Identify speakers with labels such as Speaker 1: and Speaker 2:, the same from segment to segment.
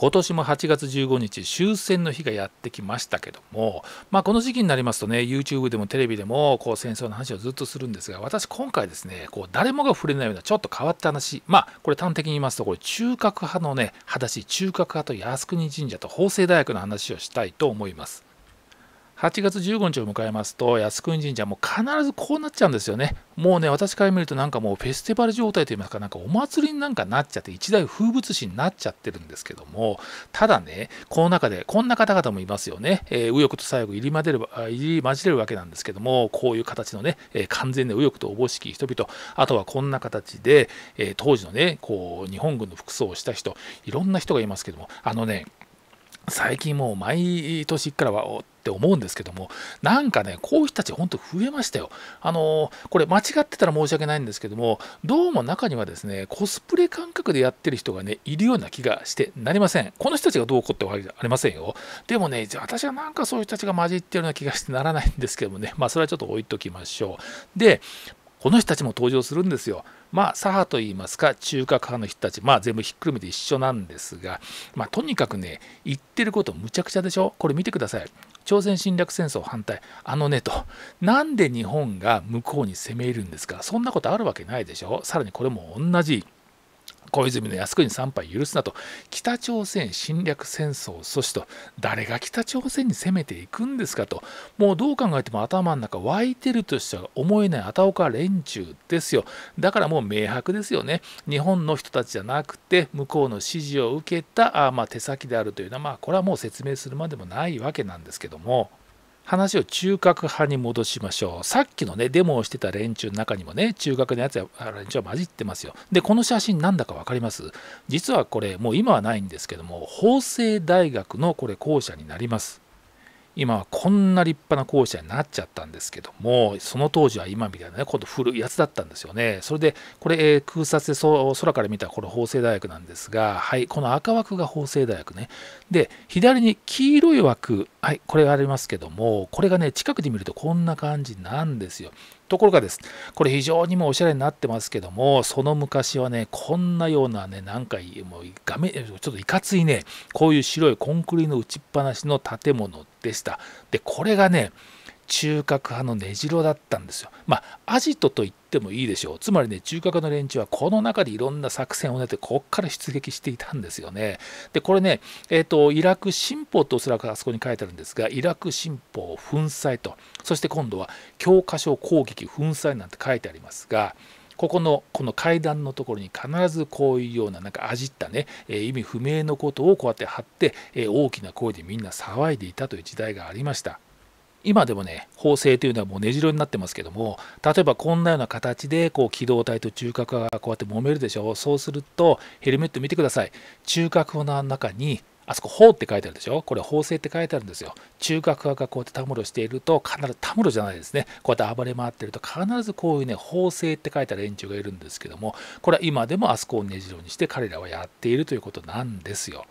Speaker 1: 今年も8月15日終戦の日がやってきましたけども、まあ、この時期になりますとね YouTube でもテレビでもこう戦争の話をずっとするんですが私今回ですねこう誰もが触れないようなちょっと変わった話まあこれ端的に言いますとこれ中核派のね話中核派と靖国神社と法政大学の話をしたいと思います。8月15日を迎えますと靖国神社も必ずこうなっちゃうんですよねもうね私から見るとなんかもうフェスティバル状態といいますかなんかお祭りになんかなっちゃって一大風物詩になっちゃってるんですけどもただねこの中でこんな方々もいますよね、えー、右翼と左翼入り混ぜば、入り混じれるわけなんですけどもこういう形のね、えー、完全な右翼とおぼしき人々あとはこんな形で、えー、当時のねこう日本軍の服装をした人いろんな人がいますけどもあのね最近もう毎年からはおって思うんですけどもなんかねこういう人たち本当増えましたよあのー、これ間違ってたら申し訳ないんですけどもどうも中にはですねコスプレ感覚でやってる人がねいるような気がしてなりませんこの人たちがどうこうってわけじゃありませんよでもね私はなんかそういう人たちが混じってるような気がしてならないんですけどもねまあそれはちょっと置いときましょうでこの人たちも登場するんですよ。まあ左派といいますか中核派の人たちまあ全部ひっくるめて一緒なんですが、まあ、とにかくね言ってることむちゃくちゃでしょこれ見てください。朝鮮侵略戦争反対あのねとなんで日本が向こうに攻め入るんですかそんなことあるわけないでしょさらにこれも同じ小泉の靖国に拝許すなと北朝鮮侵略戦争阻止と誰が北朝鮮に攻めていくんですかともうどう考えても頭の中湧いてるとしか思えないあたおか連中ですよだからもう明白ですよね日本の人たちじゃなくて向こうの指示を受けたあま手先であるというのはまあこれはもう説明するまでもないわけなんですけども。話を中核派に戻しましょう。さっきのね、デモをしてた連中の中にもね、中核のやつや連中は混じってますよ。で、この写真なんだか分かります実はこれ、もう今はないんですけども、法政大学のこれ校舎になります。今はこんな立派な校舎になっちゃったんですけどもその当時は今みたいなね今度古いやつだったんですよねそれでこれ、えー、空撮で空から見たこれ法政大学なんですがはいこの赤枠が法政大学ねで左に黄色い枠はいこれがありますけどもこれがね近くで見るとこんな感じなんですよところがですこれ非常にもおしゃれになってますけどもその昔はねこんなようなねなんかもう画面ちょっといかついねこういう白いコンクリの打ちっぱなしの建物でしたでこれがね中核派の根城だったんですよまあアジトといっってもいいでしょうつまりね中核の連中はこの中でいろんな作戦を練ってこっから出撃していたんですよねでこれねえっ、ー、とイラク新報っておそらくあそこに書いてあるんですがイラク新報粉砕とそして今度は教科書攻撃粉砕なんて書いてありますがここのこの階段のところに必ずこういうようななんかあじったね、え意味不明のことをこうやって貼って、え大きな声でみんな騒いでいたという時代がありました。今でもね縫製というのはもうねじろになってますけども例えばこんなような形でこう機動隊と中核がこうやって揉めるでしょそうするとヘルメット見てください中核の中にあそこ「砲」って書いてあるでしょこれ「縫製」って書いてあるんですよ中核がこうやってたむろしていると必ずたむろじゃないですねこうやって暴れ回ってると必ずこういうね「縫製」って書いた連中がいるんですけどもこれは今でもあそこをねじろにして彼らはやっているということなんですよ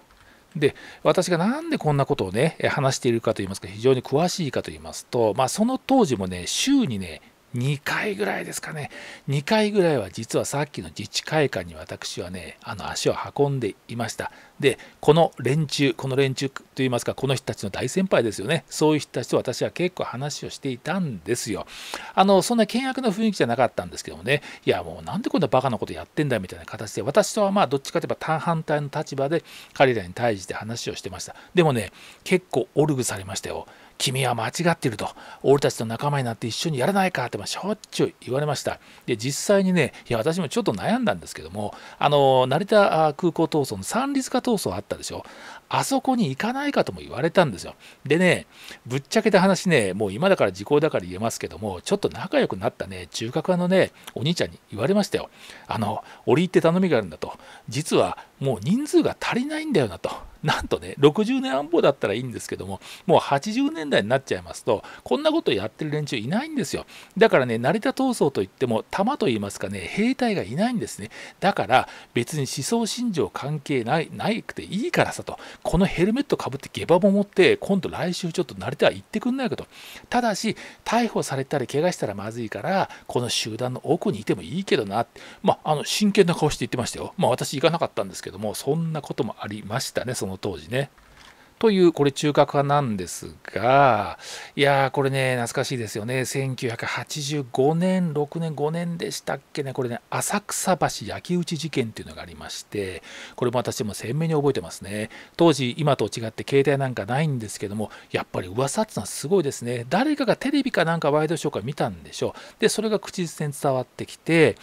Speaker 1: で私が何でこんなことをね話しているかといいますか非常に詳しいかといいますと、まあ、その当時もね週にね2回ぐらいですかね2回ぐらいは実はさっきの自治会館に私はねあの足を運んでいましたでこの連中この連中といいますかこの人たちの大先輩ですよねそういう人たちと私は結構話をしていたんですよあのそんな険悪な雰囲気じゃなかったんですけどもねいやもうなんでこんなバカなことやってんだみたいな形で私とはまあどっちかといえば単反対の立場で彼らに対して話をしてましたでもね結構オルグされましたよ君は間違っていると、俺たちと仲間になって一緒にやらないかって、まあ、しょっちゅう言われました。で、実際にね、いや、私もちょっと悩んだんですけども、あの、成田空港闘争の三立化闘争あったでしょ。あそこに行かないかとも言われたんですよ。でね、ぶっちゃけた話ね、もう今だから時効だから言えますけども、ちょっと仲良くなったね、中核派のね、お兄ちゃんに言われましたよ。あの、折り入って頼みがあるんだと。実はもう人数が足りないんだよなと。なんとね、60年安保だったらいいんですけども、もう80年代になっちゃいますと、こんなことやってる連中いないんですよ。だからね、成田闘争といっても、弾といいますかね、兵隊がいないんですね。だから、別に思想信条関係ないないくていいからさと、このヘルメットかぶって下馬も持って、今度来週ちょっと成田行ってくんないかと。ただし、逮捕されたり怪我したらまずいから、この集団の奥にいてもいいけどなまあ、あの、真剣な顔して言ってましたよ。まあ、私行かなかったんですけども、そんなこともありましたね、その当時ねという、これ中核派なんですが、いやー、これね、懐かしいですよね。1985年、6年、5年でしたっけね、これね、浅草橋焼き討ち事件っていうのがありまして、これも私も鮮明に覚えてますね。当時、今と違って携帯なんかないんですけども、やっぱり噂ってのはすごいですね。誰かがテレビかなんかワイドショーか見たんでしょう。で、それが口実に伝わってきて、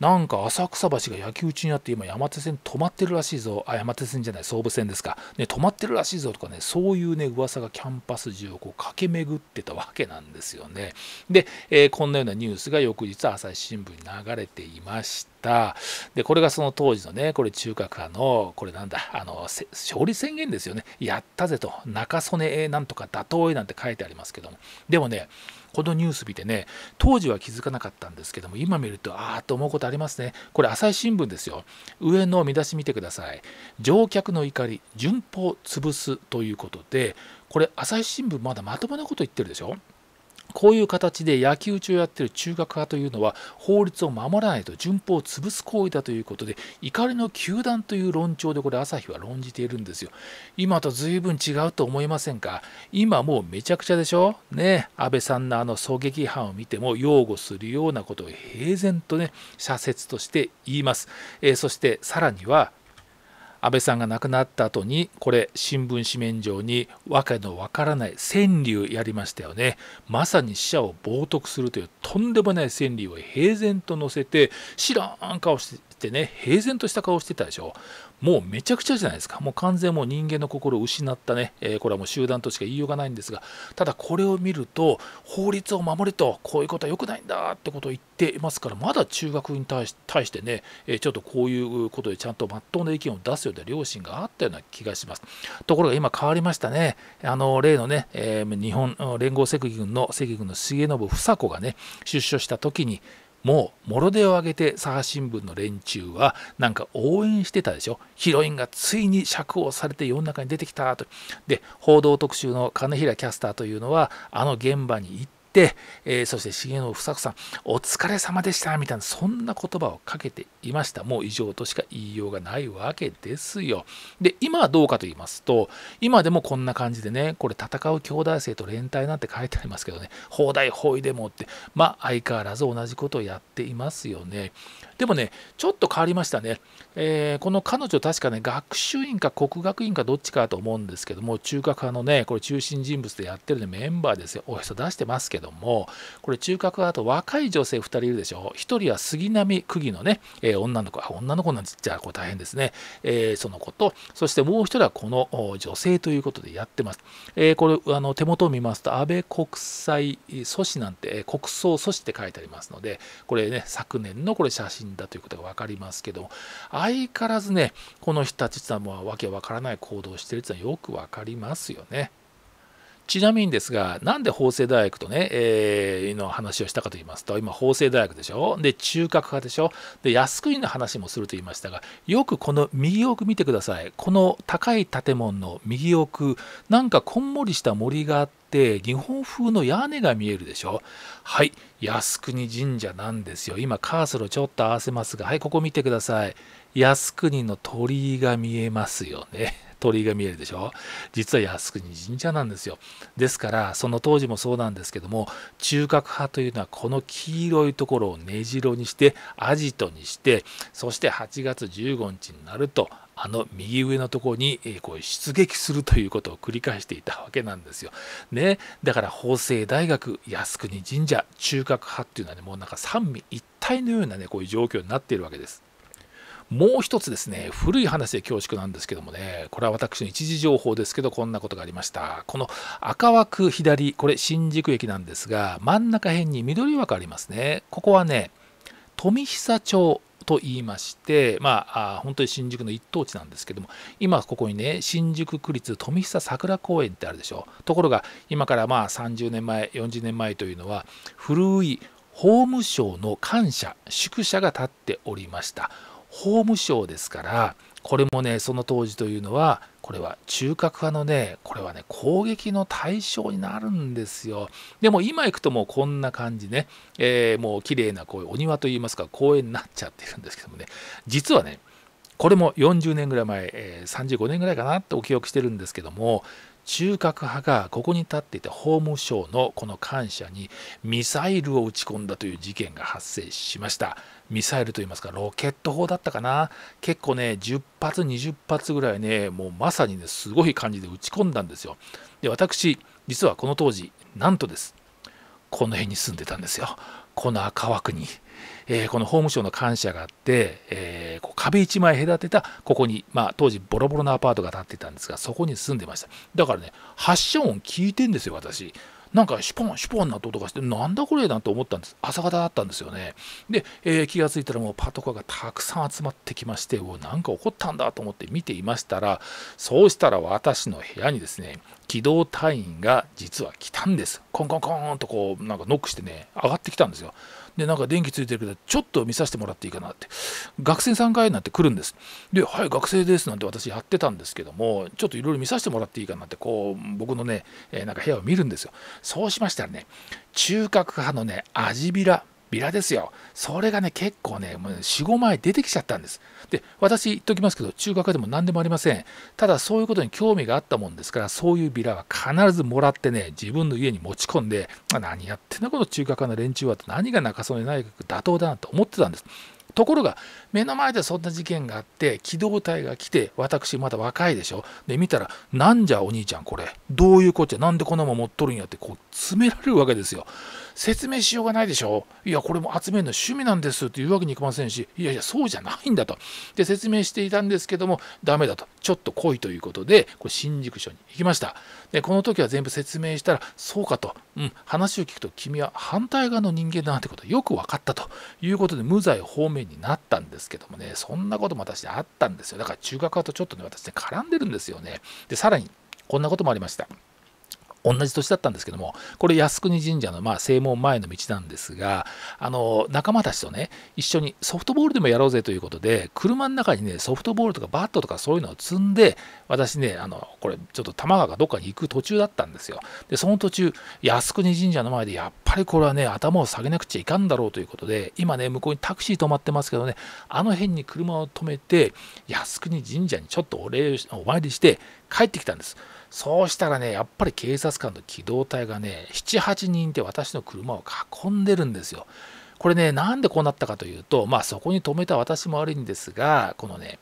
Speaker 1: なんか浅草橋が焼き討ちになって、今山手線止まってるらしいぞ。あ、山手線じゃない、総武線ですか。ね、止まってるらしいぞ。とかねそういうね噂がキャンパス中をこう駆け巡ってたわけなんですよね。で、えー、こんなようなニュースが翌日朝日新聞に流れていました。でこれがその当時のねこれ中核派のこれなんだあの勝利宣言ですよねやったぜと中曽根なんとか打倒へなんて書いてありますけどもでもねこのニュース見てね当時は気づかなかったんですけども今見るとああと思うことありますねこれ朝日新聞ですよ上の見出し見てください乗客の怒り順法潰すということでこれ朝日新聞まだまともなこと言ってるでしょこういう形で野球打ちをやっている中核派というのは法律を守らないと順法を潰す行為だということで怒りの球団という論調でこれ朝日は論じているんですよ今と随分違うと思いませんか今もうめちゃくちゃでしょね安倍さんのあの狙撃犯を見ても擁護するようなことを平然とね社説として言います、えー、そしてさらには安倍さんが亡くなった後にこれ新聞紙面上に訳のわからない川柳やりましたよねまさに死者を冒涜するというとんでもない川柳を平然と載せて知らん顔してってね平然とした顔してたでしょもうめちゃくちゃじゃないですかもう完全もう人間の心を失ったね、えー、これはもう集団としか言いようがないんですがただこれを見ると法律を守れとこういうことは良くないんだってことを言っていますからまだ中学に対し対してね、えー、ちょっとこういうことでちゃんとまっとうな意見を出すような良心があったような気がしますところが今変わりましたねあの例のね、えー、日本連合赤軍の赤軍の重信房子がね出所した時にもうもろ手を挙げて佐賀新聞の連中はなんか応援してたでしょヒロインがついに釈放されて世の中に出てきたとで報道特集の金平キャスターというのはあの現場に行って、えー、そして重信房子さん、お疲れ様でした、みたいな、そんな言葉をかけていました。もう異常としか言いようがないわけですよ。で、今はどうかと言いますと、今でもこんな感じでね、これ、戦う兄弟生と連帯なんて書いてありますけどね、放題包囲でもって、まあ、相変わらず同じことをやっていますよね。でもね、ちょっと変わりましたね。えー、この彼女確かね学習院か国学院かどっちかと思うんですけども中核派のねこれ中心人物でやってる、ね、メンバーですよおへそ出してますけどもこれ中核派と若い女性2人いるでしょ1人は杉並区議のね、えー、女の子あ女の子なんじゃこれ大変ですね、えー、その子とそしてもう1人はこの女性ということでやってます、えこれあの手元を見ますと安倍国際阻止なんて国葬阻止って書いてありますのでこれね昨年のこれ写真だということが分かりますけども相変わらずねこの人たちはもうわけわからない行動をしてるっていうのはよく分かりますよね。ちなみにですが、なんで法政大学とね、えー、の話をしたかと言いますと、今、法政大学でしょ、で、中核派でしょ、で、靖国の話もすると言いましたが、よくこの右奥見てください、この高い建物の右奥、なんかこんもりした森があって、日本風の屋根が見えるでしょ。はい、靖国神社なんですよ。今、カーソルちょっと合わせますが、はい、ここ見てください。靖国の鳥居が見えますよね。鳥居が見えるでしょ実は靖国神社なんですよですからその当時もそうなんですけども中核派というのはこの黄色いところを根城にしてアジトにしてそして8月15日になるとあの右上のところにこう出撃するということを繰り返していたわけなんですよ。ね、だから法政大学靖国神社中核派っていうのはねもうなんか三位一体のようなねこういう状況になっているわけです。もう一つですね古い話で恐縮なんですけどもねこれは私の一時情報ですけどこんなことがありましたこの赤枠左これ新宿駅なんですが真ん中辺に緑枠ありますねここはね富久町と言いまして、まあ、本当に新宿の一等地なんですけども、今ここにね、新宿区立富久桜公園ってあるでしょ。ところが、今からまあ30年前、40年前というのは、古い法務省の官舎、宿舎が建っておりました。法務省ですからこれもねその当時というのはこれは中核派のねこれはね攻撃の対象になるんですよでも今行くともうこんな感じね、えー、もう綺麗なこういうお庭といいますか公園になっちゃってるんですけどもね実はねこれも40年ぐらい前、えー、35年ぐらいかなってお記憶してるんですけども中核派がここに立っていた法務省のこの官舎にミサイルを撃ち込んだという事件が発生しましたミサイルといいますかロケット砲だったかな結構ね10発20発ぐらいねもうまさにねすごい感じで撃ち込んだんですよで私実はこの当時なんとですこの辺に住んでたんですよこの赤枠に。えー、この法務省の感謝があって、えー、こう壁一枚隔てたここに、まあ、当時ボロボロのアパートが建ってたんですがそこに住んでましただからね発射音聞いてんですよ私なんかシュポンシュポンな音とかしてなんだこれなんて思ったんです朝方だったんですよねで、えー、気が付いたらもうパトカーがたくさん集まってきましてうなんか起こったんだと思って見ていましたらそうしたら私の部屋にですね機動隊員が実は来たんですコンコンコンとこうなんかノックしてね上がってきたんですよでなんか電気ついてるけどちょっと見させてもらっていいかなって学生さんかいなんて来るんですで「はい学生です」なんて私やってたんですけどもちょっといろいろ見させてもらっていいかなってこう僕のね、えなんか部屋を見るんですよそうしましたらね中核派のねアジビラビラですよ。それがね、結構ね、もう4、5枚出てきちゃったんです。で、私言っときますけど、中学でも何でもありません。ただ、そういうことに興味があったもんですから、そういうビラは必ずもらってね、自分の家に持ち込んで、あ、何やってんだ、この中学の連中は何が中曽根内閣妥当だなと思ってたんです。ところが、目の前でそんな事件があって、機動隊が来て、私、まだ若いでしょ。で、見たら、なんじゃお兄ちゃん、これ。どういうこっちゃ、なんでこんなもん持っとるんやって、こう、詰められるわけですよ。説明しようがないでしょいやこれも集めるの趣味なんですって言うわけにいきませんしいやいやそうじゃないんだとで説明していたんですけどもダメだとちょっと来いということでこれ新宿署に行きましたでこの時は全部説明したらそうかと、うん、話を聞くと君は反対側の人間だなんてことよく分かったということで無罪方面になったんですけどもねそんなことも私あったんですよだから中学派とちょっとね私ね絡んでるんですよねでさらにこんなこともありました。同じ年だったんですけどもこれ靖国神社のまあ正門前の道なんですがあの仲間たちとね一緒にソフトボールでもやろうぜということで車の中にねソフトボールとかバットとかそういうのを積んで私ねあのこれちょっと多摩川がどっかに行く途中だったんですよでその途中靖国神社の前でやっぱりこれはね頭を下げなくちゃいかんだろうということで今ね向こうにタクシー止まってますけどねあの辺に車を止めて靖国神社にちょっとお礼お参りして帰ってきたんです。そうしたらね、やっぱり警察官と機動隊がね、7、8人で私の車を囲んでるんですよ。これね、なんでこうなったかというと、まあそこに止めた私も悪いんですが、このね、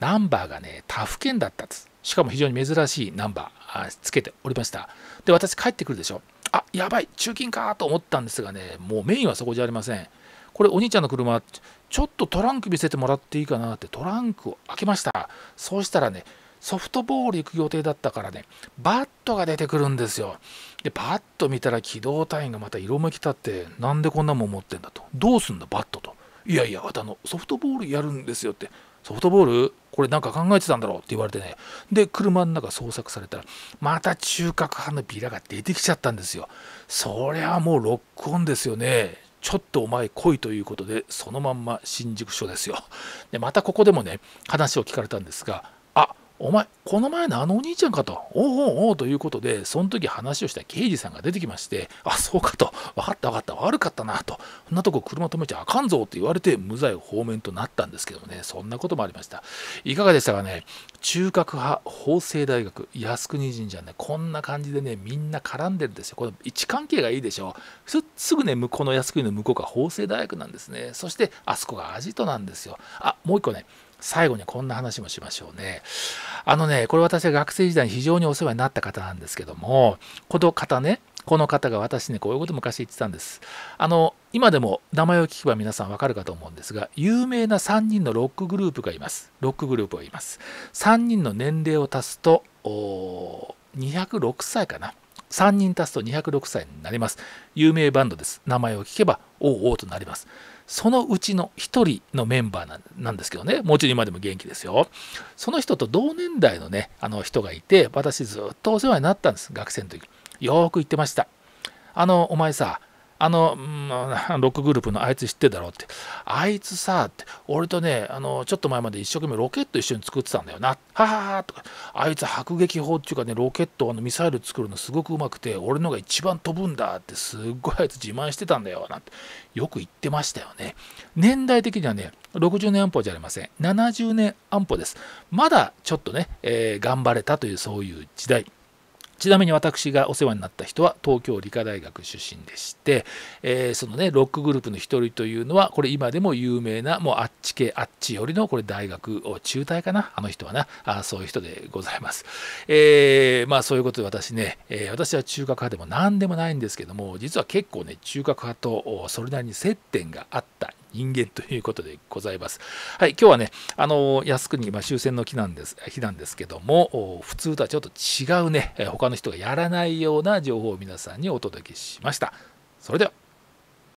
Speaker 1: ナンバーがね、他府県だったんです。しかも非常に珍しいナンバーつけておりました。で、私帰ってくるでしょ。あ、やばい、中金かと思ったんですがね、もうメインはそこじゃありません。これお兄ちゃんの車、ちょっとトランク見せてもらっていいかなってトランクを開けました。そうしたらね、ソフトボール行く予定だったからね、バットが出てくるんですよ。で、パッと見たら機動隊員がまた色めき立って、なんでこんなもん持ってんだと。どうすんだ、バットと。いやいや、あの、ソフトボールやるんですよって。ソフトボールこれなんか考えてたんだろうって言われてね。で、車の中捜索されたら、また中核派のビラが出てきちゃったんですよ。そりゃもうロックオンですよね。ちょっとお前来いということで、そのまんま新宿署ですよ。で、またここでもね、話を聞かれたんですが、お前、この前のあのお兄ちゃんかと、おうおうおうということで、その時話をした刑事さんが出てきまして、あ、そうかと、分かった分かった、悪かったなと、そんなとこ車止めちゃあかんぞと言われて、無罪放免となったんですけどもね、そんなこともありました。いかがでしたかね、中核派、法政大学、靖国神社ね、こんな感じでね、みんな絡んでるんですよ。この位置関係がいいでしょう。すぐね、向こうの靖国の向こうが法政大学なんですね。そして、あそこがアジトなんですよ。あ、もう一個ね、最後にこんな話もしましょうね。あのね、これ私は学生時代に非常にお世話になった方なんですけども、この方ね、この方が私にこういうこと昔言ってたんです。あの、今でも名前を聞けば皆さんわかるかと思うんですが、有名な3人のロックグループがいます。ロックグループがいます。3人の年齢を足すと、206歳かな。3人足すと206歳になります。有名バンドです。名前を聞けば、おうおうとなります。そのうちの1人のメンバーなんですけどね、もうちょい今でも元気ですよ。その人と同年代のね、あの人がいて、私ずっとお世話になったんです、学生の時。よーく言ってました。あの、お前さ、あの、うん、ロックグループのあいつ知ってるだろうって、あいつさ、って俺とね、あの、ちょっと前まで一生懸命ロケット一緒に作ってたんだよな、はははとか、あいつ迫撃砲っていうかね、ロケット、あのミサイル作るのすごくうまくて、俺のが一番飛ぶんだって、すっごいあいつ自慢してたんだよ、なんて、よく言ってましたよね。年代的にはね、60年安保じゃありません。70年安保です。まだちょっとね、えー、頑張れたという、そういう時代。ちなみに私がお世話になった人は東京理科大学出身でして、えー、そのねロックグループの一人というのはこれ今でも有名なもうあっち系あっち寄りのこれ大学を中退かなあの人はなあそういう人でございます。えー、まあそういうことで私ね、えー、私は中核派でも何でもないんですけども実は結構ね中核派とそれなりに接点があった人間ということでございます。はい、今日はね、あの靖国、まあ、終戦の日なんです日なんですけども、普通とはちょっと違うね、他の人がやらないような情報を皆さんにお届けしました。それでは。